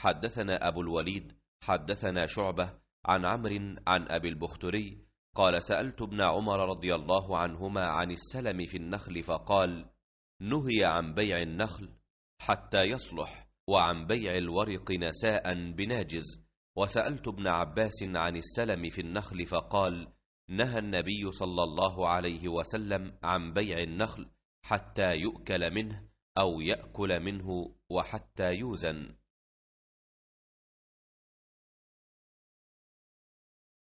حدثنا أبو الوليد حدثنا شعبة عن عمرو عن أبي البختري قال سألت ابن عمر رضي الله عنهما عن السلم في النخل فقال نهي عن بيع النخل حتى يصلح وعن بيع الورق نساء بناجز وسألت ابن عباس عن السلم في النخل فقال نهى النبي صلى الله عليه وسلم عن بيع النخل حتى يؤكل منه أو يأكل منه وحتى يوزن